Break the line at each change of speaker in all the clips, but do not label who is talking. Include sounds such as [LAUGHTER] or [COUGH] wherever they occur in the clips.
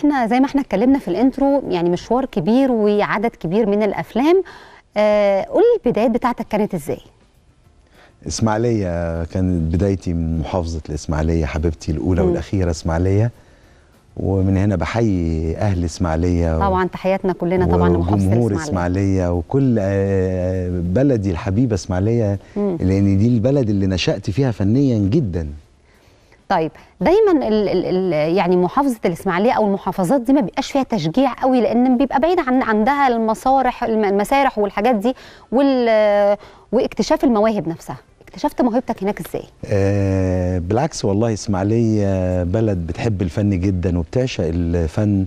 احنا زي ما احنا اتكلمنا في الانترو يعني مشوار كبير وعدد كبير من الافلام آه قول البدايات بتاعتك كانت ازاي
اسماعيليه كانت بدايتي من محافظه الاسماعيليه حبيبتي الاولى م. والاخيره اسماعيليه ومن هنا بحيي اهل اسماعيليه طبعا
تحياتنا كلنا طبعا لمحافظه وجمهور
اسماعيليه وكل آه، بلدي الحبيبه اسماعيليه لان دي البلد اللي نشات فيها فنيا جدا
طيب دايما الـ الـ يعني محافظه الاسماعيليه او المحافظات دي ما بيبقاش فيها تشجيع قوي لان بيبقى بعيد عن عندها المسارح المسارح والحاجات دي وال واكتشاف المواهب نفسها اكتشفت موهبتك هناك ازاي
آه بالعكس والله اسماعيليه بلد بتحب الفن جدا وبتعشق الفن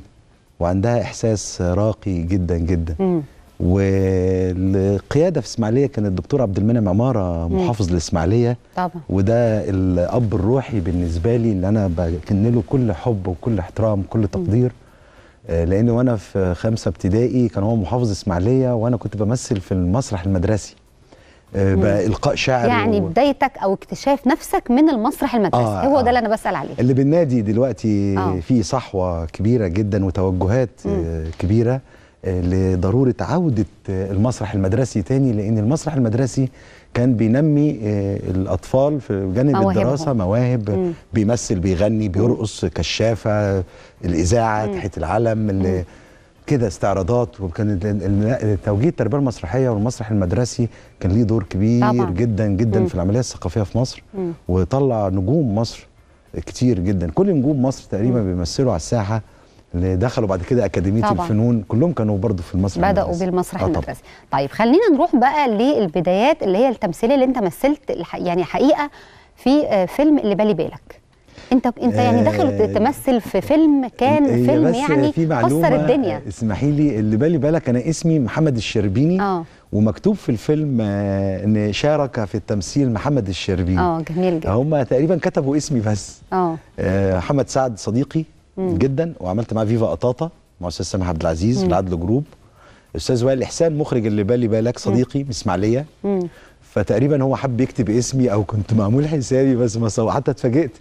وعندها احساس راقي جدا جدا مم. والقياده في اسماعيليه كان الدكتور عبد المنعم عماره محافظ الاسماعيليه طبعا وده الاب الروحي بالنسبه لي اللي انا بكن له كل حب وكل احترام وكل تقدير آه، لان وانا في خمسه ابتدائي كان هو محافظ اسماعيليه وانا كنت بمثل في المسرح المدرسي بإلقاء آه، بقى القاء شعر يعني و...
بدايتك او اكتشاف نفسك من المسرح المدرسي آه هو آه ده اللي انا بسال عليه
اللي بالنادي دلوقتي آه. في صحوه كبيره جدا وتوجهات آه كبيره لضروره عوده المسرح المدرسي تاني لان المسرح المدرسي كان بينمي آه، الاطفال في جانب مواهب الدراسه مواهب مم. بيمثل بيغني بيرقص كشافه الاذاعه تحت العلم كده استعراضات وكان توجيه التربيه المسرحيه والمسرح المدرسي كان ليه دور كبير طبعا. جدا جدا مم. في العمليه الثقافيه في مصر مم. وطلع نجوم مصر كتير جدا كل نجوم مصر تقريبا مم. بيمثلوا على الساحه اللي دخلوا بعد كده اكاديميه طبعا. الفنون كلهم كانوا برضو في المسرح بداوا بالمسرح آه المدرسي
طيب خلينا نروح بقى للبدايات اللي هي التمثيليه اللي انت مثلت يعني حقيقه في آه، فيلم اللي بالي بالك انت
انت يعني آه، داخل
تمثل في فيلم كان فيلم يعني كسر الدنيا
اسمحي لي اللي بالي بالك انا اسمي محمد الشربيني اه ومكتوب في الفيلم آه، ان شارك في التمثيل محمد الشربيني اه جميل جدا هم تقريبا كتبوا اسمي بس اه محمد سعد صديقي جدا وعملت معاه فيفا قطاطا مع استاذ سامح عبد العزيز العدل جروب استاذ وائل احسان مخرج اللي بالي بالك صديقي من اسماعيليه فتقريبا هو حب يكتب اسمي او كنت معمول حسابي بس ما صور حتى اتفاجئت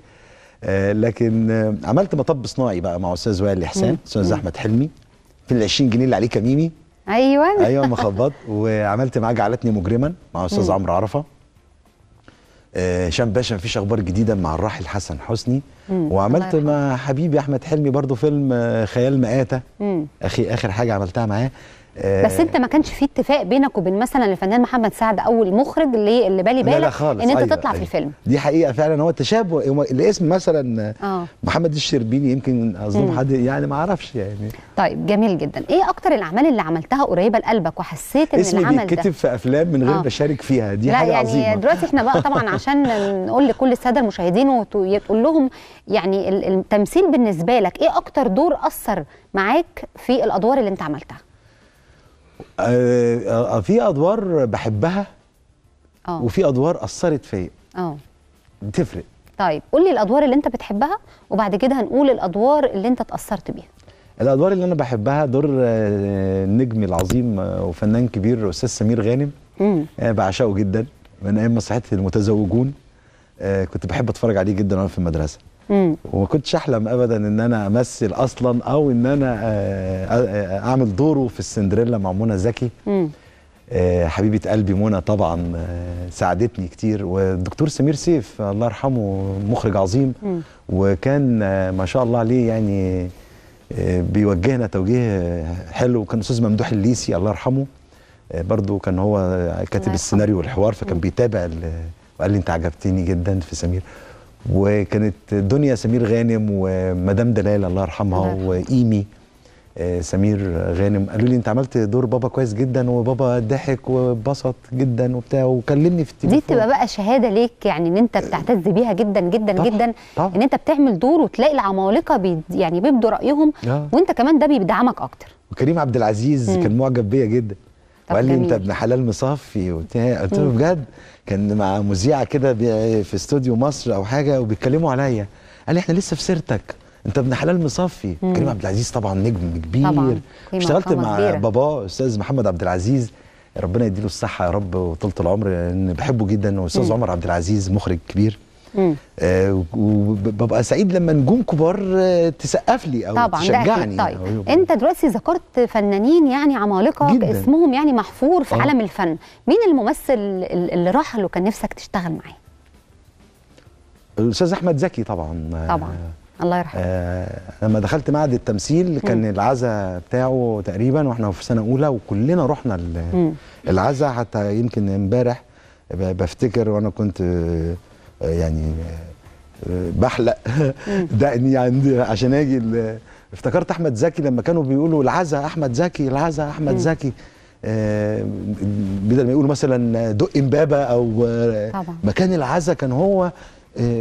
آه لكن آه عملت مطب صناعي بقى مع استاذ وائل احسان استاذ احمد حلمي في ال 20 جنيه اللي عليه كميمي ايوه ايوه مخبط [LAUGHS] وعملت معاه جعلتني مجرما مع استاذ عمرو عرفه آه، هشام باشا مفيش اخبار جديده مع الراحل حسن حسني مم. وعملت مع حبيبي احمد حلمي برضو فيلم آه، خيال مآتة اخي اخر حاجه عملتها معاه آه، بس انت
ما كانش في اتفاق بينك وبين مثلا الفنان محمد سعد او المخرج اللي اللي بالي بالك لا لا خالص. ان انت أيوة تطلع أيوة. في الفيلم
دي حقيقه فعلا هو تشابه الاسم مثلا آه. محمد الشربيني يمكن اظن حد يعني ما اعرفش يعني
طيب جميل جدا ايه اكتر الاعمال اللي عملتها قريبه لقلبك وحسيت ان اسمي العمل ده اسمي
في افلام من غير آه. بشارك فيها دي لا حاجه يعني عظيمه دلوقتي
احنا بقى طبعا [LAUGHS] عشان نقول لكل الساده المشاهدين وتقول لهم يعني التمثيل بالنسبه لك ايه اكتر دور اثر معاك في الادوار اللي انت عملتها
آه،, آه في ادوار بحبها اه وفي ادوار اثرت فيا اه بتفرق
طيب قول لي الادوار اللي انت بتحبها وبعد كده هنقول الادوار اللي انت اتاثرت بيها
الادوار اللي انا بحبها دور آه، النجم العظيم آه، وفنان كبير استاذ سمير غانم انا بعشقه جدا من ايام مسرحيه المتزوجون كنت بحب اتفرج عليه جدا وانا في المدرسه وما كنتش احلم ابدا ان انا امثل اصلا او ان انا آه، آه، آه، اعمل دوره في السندريلا مع منى زكي حبيبه قلبي منى طبعا ساعدتني كتير والدكتور سمير سيف الله يرحمه مخرج عظيم وكان ما شاء الله عليه يعني بيوجهنا توجيه حلو وكان استاذ ممدوح الليسي الله يرحمه برضو كان هو كاتب السيناريو والحوار فكان بيتابع وقال لي انت عجبتني جدا في سمير وكانت دنيا سمير غانم ومدام دلال الله يرحمها وايمي آه، سمير غانم قالوا لي انت عملت دور بابا كويس جدا وبابا ضحك وبسط جدا وبتاع وكلمني في التليفون دي بتبقى بقى
شهاده ليك يعني ان انت بتعتز بيها جدا جدا طبعا جدا طبعا ان انت بتعمل دور وتلاقي العمالقه بي يعني بيبدوا رايهم آه. وانت كمان ده بيدعمك اكتر
وكريم عبد العزيز كان معجب بيا جدا وقال لي انت ابن حلال مصفي وبتاع قلت له بجد كان مع مذيعه كده في استوديو مصر او حاجه وبيتكلموا عليا قال لي احنا لسه في سيرتك انت ابن حلال مصفي كريم عبد العزيز طبعا نجم كبير طبعا. اشتغلت مع باباه استاذ محمد عبد العزيز ربنا يديله الصحه يا رب وطولة العمر لان بحبه جدا واستاذ عمر عبد العزيز مخرج كبير آه وببقى سعيد لما نجوم كبار آه تسقف لي او طبعا تشجعني طبعا أكيد. طيب انت
دلوقتي ذكرت فنانين يعني عمالقه اسمهم يعني محفور في آه. عالم الفن مين الممثل اللي راح له كان نفسك تشتغل معاه
الاستاذ احمد زكي طبعا طبعا الله يرحمه آه لما دخلت معهد التمثيل كان العزا بتاعه تقريبا واحنا في سنه اولى وكلنا رحنا العزا حتى يمكن امبارح بفتكر وانا كنت يعني بحلق دقني عندي عشان اجي افتكرت احمد زكي لما كانوا بيقولوا العزا احمد زكي العزا احمد زكي آه، بدل ما يقولوا مثلا دق امبابه او مكان العزا كان هو آه،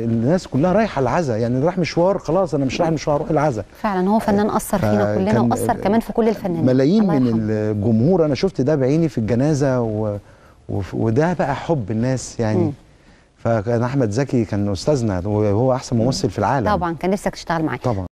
الناس كلها رايحه العزا يعني رايح مشوار خلاص انا مش رايح مشوار اروح العزا
فعلا هو فنان آه، اثر فينا كلنا واثر كمان في كل الفنانين
ملايين من الجمهور انا شفت ده بعيني في الجنازه و... وده بقى حب الناس يعني م. فكان احمد زكي كان استاذنا وهو احسن ممثل في العالم طبعا
كان نفسك تشتغل معاه
طبعا